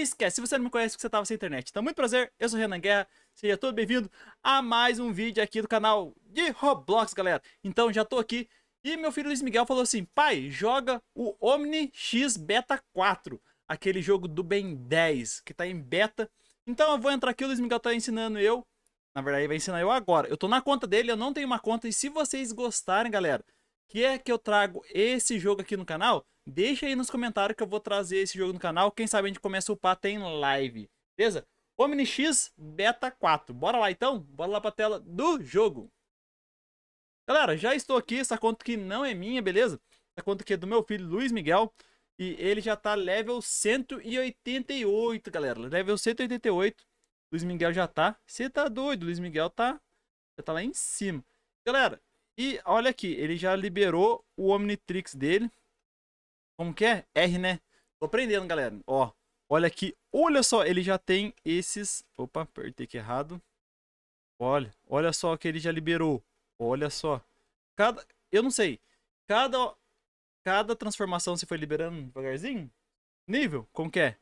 esquece, se você não me conhece, porque você estava sem internet. Então, muito prazer, eu sou Renan Guerra, seja todo bem-vindo a mais um vídeo aqui do canal de Roblox, galera. Então, já tô aqui e meu filho Luiz Miguel falou assim, pai, joga o Omni X Beta 4, aquele jogo do Ben 10, que tá em beta. Então, eu vou entrar aqui, o Luiz Miguel tá ensinando eu, na verdade, ele vai ensinar eu agora. Eu tô na conta dele, eu não tenho uma conta, e se vocês gostarem, galera, que é que eu trago esse jogo aqui no canal Deixa aí nos comentários que eu vou trazer esse jogo no canal. Quem sabe a gente começa a upar até em live. Beleza? Omni X Beta 4. Bora lá então? Bora lá pra tela do jogo. Galera, já estou aqui. Essa conta que não é minha, beleza? Essa conta aqui é do meu filho Luiz Miguel. E ele já tá level 188, galera. Level 188. Luiz Miguel já tá. Você tá doido, Luiz Miguel tá. Já tá lá em cima. Galera, e olha aqui, ele já liberou o Omnitrix dele. Como que é? R, né? Tô aprendendo, galera. Ó, olha aqui. Olha só, ele já tem esses... Opa, apertei aqui errado. Olha, olha só que ele já liberou. Olha só. Cada... Eu não sei. Cada... Cada transformação se foi liberando devagarzinho? Nível? Como que é?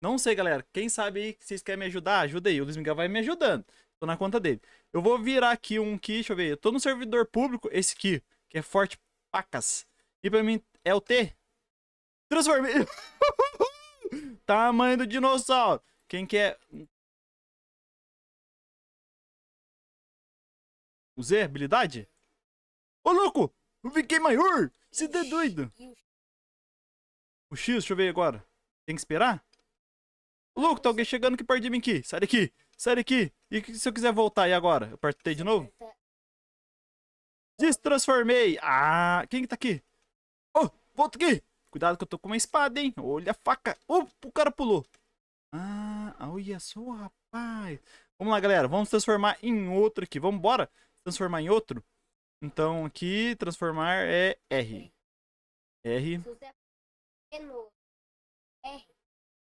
Não sei, galera. Quem sabe aí, que vocês querem me ajudar, ajuda aí. O Luiz Miguel vai me ajudando. Tô na conta dele. Eu vou virar aqui um aqui. deixa eu ver. Eu tô no servidor público, esse aqui, que é forte pacas. E pra mim é o T, Transformei. Tamanho do dinossauro. Quem quer... Usei habilidade? Ô, louco! Eu fiquei maior! Você tá doido? O X, deixa eu ver agora. Tem que esperar? Ô, louco, tá alguém chegando que perto de mim aqui. Sai daqui! Sai daqui! E se eu quiser voltar aí agora? Eu partei de novo? Destransformei! Ah, quem que tá aqui? Ô, oh, volta aqui! Cuidado que eu tô com uma espada, hein? Olha a faca. Opa, o cara pulou. Ah, olha só, rapaz. Vamos lá, galera. Vamos transformar em outro aqui. Vamos embora transformar em outro? Então, aqui, transformar é R. R.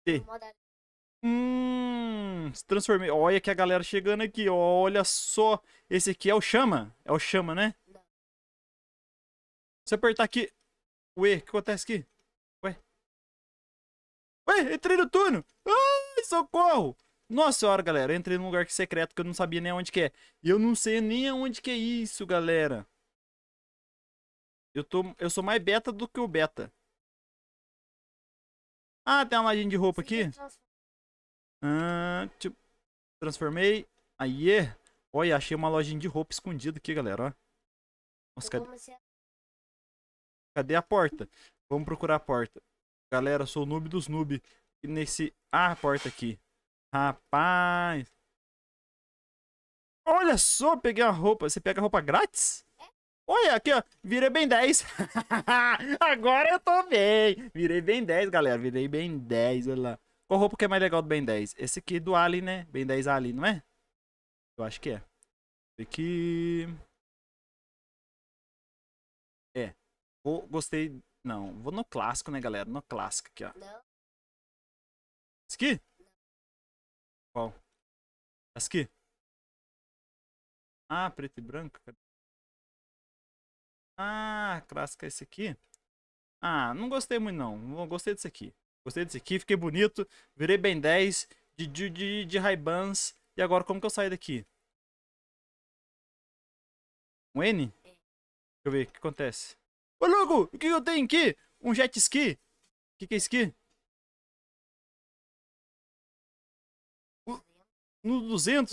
T. Hum, se transformei. Olha que a galera chegando aqui. Olha só. Esse aqui é o chama? É o chama, né? Se apertar aqui... Ué, o que acontece aqui? Ué? Ué, entrei no túnel! Ai, socorro! Nossa senhora, galera, eu entrei num lugar que secreto que eu não sabia nem onde que é. E eu não sei nem onde que é isso, galera. Eu, tô, eu sou mais beta do que o beta. Ah, tem uma lojinha de roupa aqui. Ah, tipo, transformei. Aí, olha, achei uma lojinha de roupa escondida aqui, galera, ó. Nossa, cadê? Cadê a porta? Vamos procurar a porta. Galera, sou o noob dos noob. E nesse... Ah, a porta aqui. Rapaz. Olha só, peguei a roupa. Você pega a roupa grátis? É. Olha aqui, ó. Virei bem 10. Agora eu tô bem. Virei bem 10, galera. Virei bem 10, olha lá. Qual roupa que é mais legal do Ben 10? Esse aqui é do Ali, né? Ben 10 Ali, não é? Eu acho que é. Esse aqui... Vou, gostei. Não, vou no clássico, né, galera? No clássico aqui, ó. Esse aqui? Qual? Esse aqui? Ah, preto e branco. Ah, clássico é esse aqui? Ah, não gostei muito, não. Gostei desse aqui. Gostei desse aqui, fiquei bonito. Virei bem 10 de, de, de, de Ray-Bans. E agora, como que eu saio daqui? Um N? É. Deixa eu ver, o que acontece? Ô, louco, o que eu tenho aqui? Um jet ski. O que, que é ski? No 200?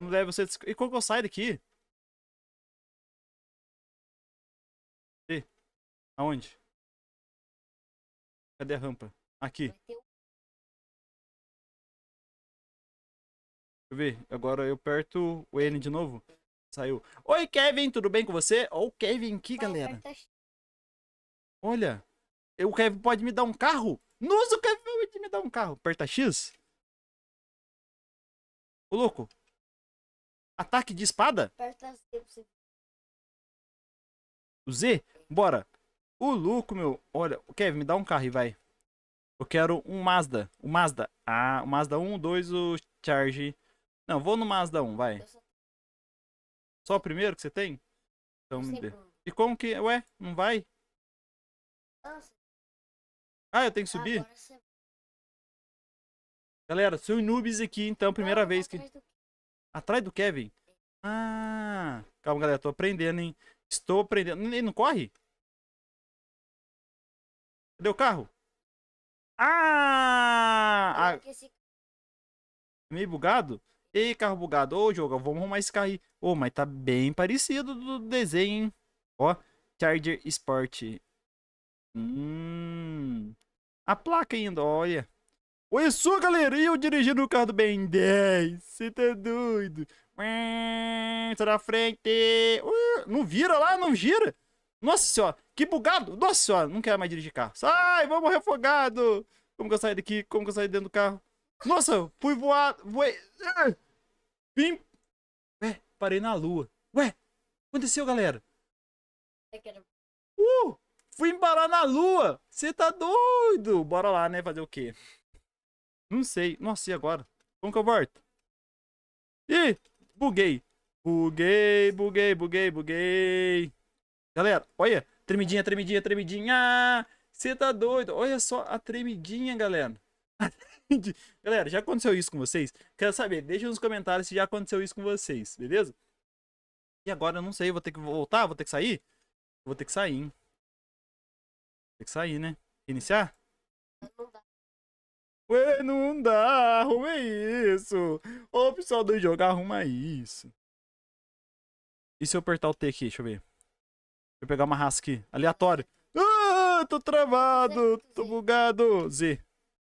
Não deve você... E qual que eu saio daqui? E? Aonde? Cadê a rampa? Aqui. Deixa eu ver. Agora eu aperto o N de novo. Saiu. Oi, Kevin, tudo bem com você? Olha o Kevin aqui, galera. Tá Olha, o Kevin pode me dar um carro? Nossa, o Kevin pode me dar um carro. Aperta X. Ô, louco. Ataque de espada? Aperta Z. Z? Bora. O louco, meu. Olha, Kevin, me dá um carro e vai. Eu quero um Mazda. O Mazda. Ah, o Mazda 1, 2, o Charge. Não, vou no Mazda 1, vai. Só o primeiro que você tem? Então me dê. E como que. Ué, não vai? Ah, eu tenho que subir? Galera, sou Inubis aqui, então, primeira vez que. Atrás do Kevin? Ah, calma, galera, tô aprendendo, hein? Estou aprendendo. Ele não corre? Cadê o carro? Ah! ah... É é meio bugado? Ei, carro bugado. Ô, jogo, vamos arrumar esse carro aí. Ô, mas tá bem parecido do desenho, hein? Ó, Charger Sport. Hum. A placa ainda, olha. Oi, sua galera, eu dirigindo o carro do Ben 10. Você tá doido? Tô na frente. não vira lá, não gira. Nossa senhora, que bugado. Nossa senhora, não quero mais dirigir carro. Sai, vamos refogado. Como que eu saio daqui? Como que eu saio dentro do carro? Nossa, fui voar. Voei. Ah. Pim! Ué, parei na lua. Ué, aconteceu, galera? É uh! Fui embalar na lua! Você tá doido! Bora lá, né? Fazer o quê? Não sei. Nossa, e agora? Como que eu volto? Ih! Buguei! Buguei, buguei, buguei, buguei! Galera, olha! Tremidinha, tremidinha, tremidinha! Você tá doido? Olha só a tremidinha, galera! Galera, já aconteceu isso com vocês? Quero saber, deixa nos comentários se já aconteceu isso com vocês, beleza? E agora eu não sei, vou ter que voltar? Vou ter que sair? Vou ter que sair, hein? Vou ter que sair, né? Iniciar? Não dá. Ué, não dá, arruma isso. Ô, pessoal do jogo, arruma isso. E se eu apertar o T aqui? Deixa eu ver. Deixa eu pegar uma raça aqui. Aleatório. Ah, tô travado, tô bugado. Z.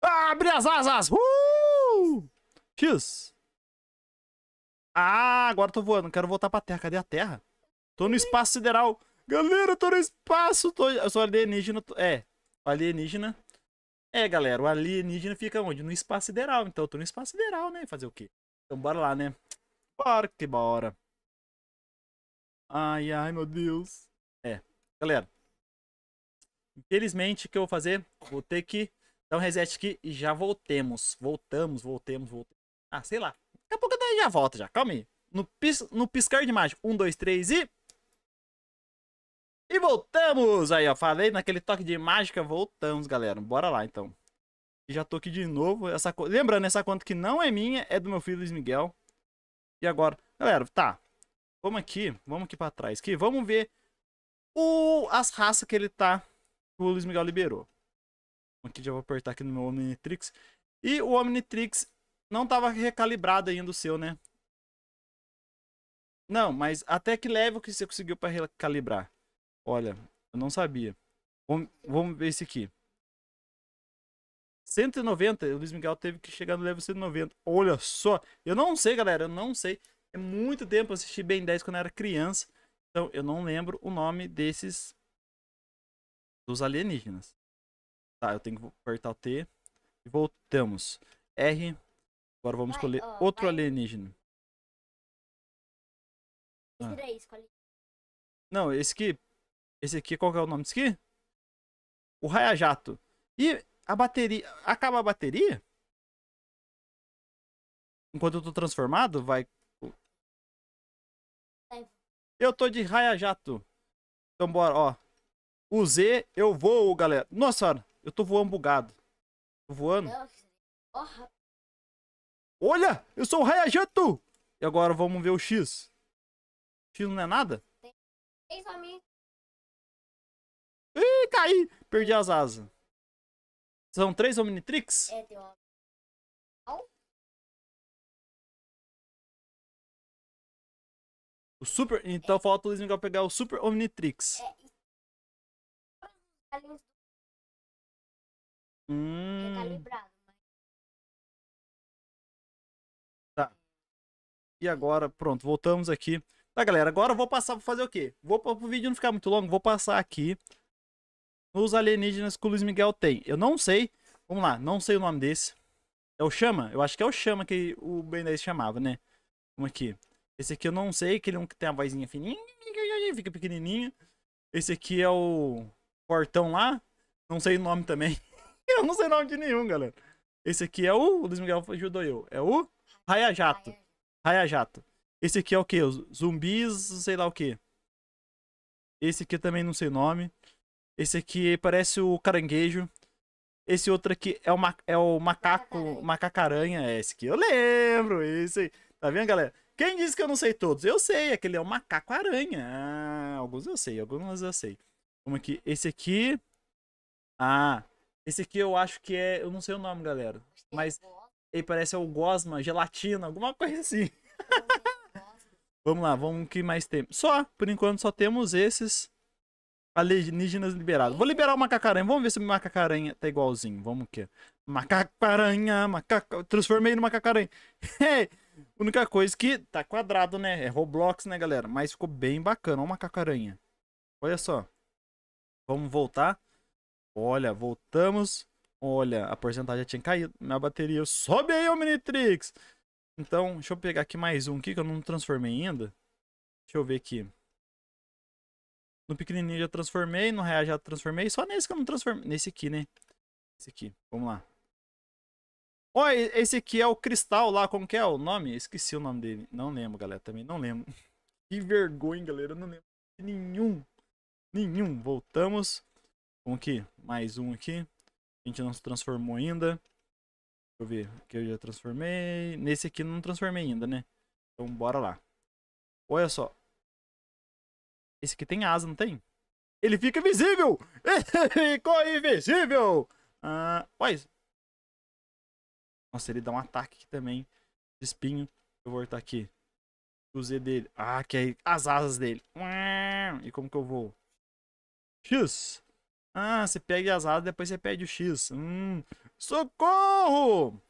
Abre as asas! Uh! X. Ah, agora tô voando. Quero voltar pra Terra. Cadê a Terra? Tô no espaço sideral. Galera, tô no espaço. Tô... Eu sou alienígena. Tô... É, alienígena. É, galera, o alienígena fica onde? No espaço sideral. Então eu tô no espaço sideral, né? Fazer o quê? Então bora lá, né? Bora que bora. Ai, ai, meu Deus. É, galera. Infelizmente, o que eu vou fazer? Vou ter que então, reset aqui e já voltemos. Voltamos, voltemos, voltemos. Ah, sei lá. Daqui a pouco eu já volta já. Calma aí. No, pis, no piscar de mágica. Um, dois, três e... E voltamos! Aí, ó. Falei naquele toque de mágica. Voltamos, galera. Bora lá, então. já tô aqui de novo. Essa co... Lembrando, essa conta que não é minha, é do meu filho Luiz Miguel. E agora... Galera, tá. Vamos aqui. Vamos aqui pra trás. Aqui, vamos ver o... as raças que ele tá... Que o Luiz Miguel liberou. Aqui já vou apertar aqui no meu Omnitrix. E o Omnitrix não estava recalibrado ainda o seu, né? Não, mas até que level que você conseguiu para recalibrar? Olha, eu não sabia. Vamos, vamos ver esse aqui. 190, o Luiz Miguel teve que chegar no level 190. Olha só, eu não sei, galera, eu não sei. É muito tempo, eu assisti Ben 10 quando eu era criança. Então, eu não lembro o nome desses... Dos alienígenas. Tá, eu tenho que apertar o T. E voltamos. R. Agora vamos vai, escolher outro vai. alienígena. Esse ah. daí, escolhe. Não, esse aqui. Esse aqui, qual que é o nome desse aqui? O Raia Jato. E a bateria. Acaba a bateria? Enquanto eu tô transformado, vai. Eu tô de Raia Jato. Então bora, ó. O Z, eu vou, galera. Nossa senhora. Eu tô voando bugado. Tô voando. É Olha! Eu sou o Hayajato! E agora vamos ver o X. O X não é nada? Tem três amigos. Ih, caí! Perdi as asas. São três Omnitrix? É, tem O Super. Então é. falta o Luiz Miguel pegar o Super Omnitrix. É. Hum. Recalibrado. Tá. E agora, pronto, voltamos aqui. Tá, galera, agora eu vou passar pra fazer o quê? Vou para o vídeo não ficar muito longo, vou passar aqui nos alienígenas que o Luiz Miguel tem. Eu não sei, vamos lá, não sei o nome desse. É o Chama? Eu acho que é o Chama que o Ben 10 chamava, né? Vamos aqui. Esse aqui eu não sei, aquele é um que tem a vozinha fininha, fica pequenininho. Esse aqui é o Portão lá, não sei o nome também eu não sei nome de nenhum, galera. Esse aqui é o... O Luiz Miguel ajudou eu. É o Raia Jato. Raia Jato. Esse aqui é o quê? Zumbis, sei lá o quê. Esse aqui também não sei o nome. Esse aqui parece o caranguejo. Esse outro aqui é o, ma é o macaco, macacaranha. É esse aqui eu lembro. Esse aí. Tá vendo, galera? Quem disse que eu não sei todos? Eu sei, aquele é, é o macaco-aranha. Ah, alguns eu sei, alguns eu sei. Vamos aqui. Esse aqui. Ah, esse aqui eu acho que é. Eu não sei o nome, galera. Mas ele parece é o Gosma gelatina, alguma coisa assim. vamos lá, vamos que mais tem. Só, por enquanto, só temos esses alienígenas liberados. Vou liberar o macacaranha. Vamos ver se o macacaranha tá igualzinho. Vamos que. É. Macacaranha, macaca. Transformei no macacaranha. Única coisa que tá quadrado, né? É Roblox, né, galera? Mas ficou bem bacana. Olha o macacaranha. Olha só. Vamos voltar. Olha, voltamos. Olha, a porcentagem já tinha caído. Minha bateria. Sobe aí, Omnitrix! Então, deixa eu pegar aqui mais um aqui que eu não transformei ainda. Deixa eu ver aqui. No pequenininho já transformei, no real já transformei. Só nesse que eu não transformei. Nesse aqui, né? Esse aqui. Vamos lá. Ó, oh, esse aqui é o cristal lá. Como que é o nome? Esqueci o nome dele. Não lembro, galera. Também não lembro. Que vergonha, galera. não lembro nenhum. Nenhum. Voltamos. Vamos aqui, mais um aqui. A gente não se transformou ainda. Deixa eu ver, aqui eu já transformei. Nesse aqui não transformei ainda, né? Então bora lá. Olha só. Esse aqui tem asa, não tem? Ele fica visível! Ele ficou invisível! Ah, pois Nossa, ele dá um ataque aqui também. De espinho. Eu vou voltar aqui. O Z dele. Ah, que aí. É as asas dele. E como que eu vou? X. Ah, você pega as asas, depois você pede o X. Hum, socorro!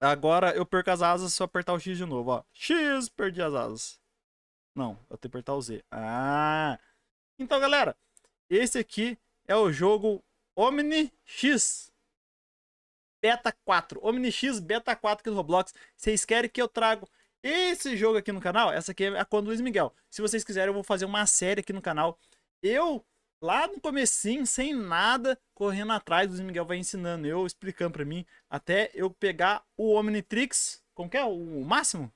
Agora eu perco as asas se eu apertar o X de novo, ó. X, perdi as asas. Não, eu tenho que apertar o Z. Ah! Então, galera, esse aqui é o jogo Omni X. Beta 4. Omni X Beta 4 aqui do Roblox. Vocês querem que eu trago esse jogo aqui no canal? Essa aqui é a Quando Luiz Miguel. Se vocês quiserem, eu vou fazer uma série aqui no canal. Eu lá no comecinho, sem nada, correndo atrás, o Zé Miguel vai ensinando, eu explicando para mim, até eu pegar o Omnitrix, como que é? O máximo?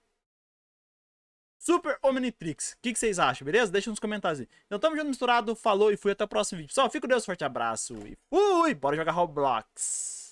Super Omnitrix. O que, que, vocês acham, beleza? Deixa nos comentários aí. Então tamo junto misturado, falou e fui até o próximo vídeo. Pessoal, fica com Deus, forte abraço e fui! Bora jogar Roblox!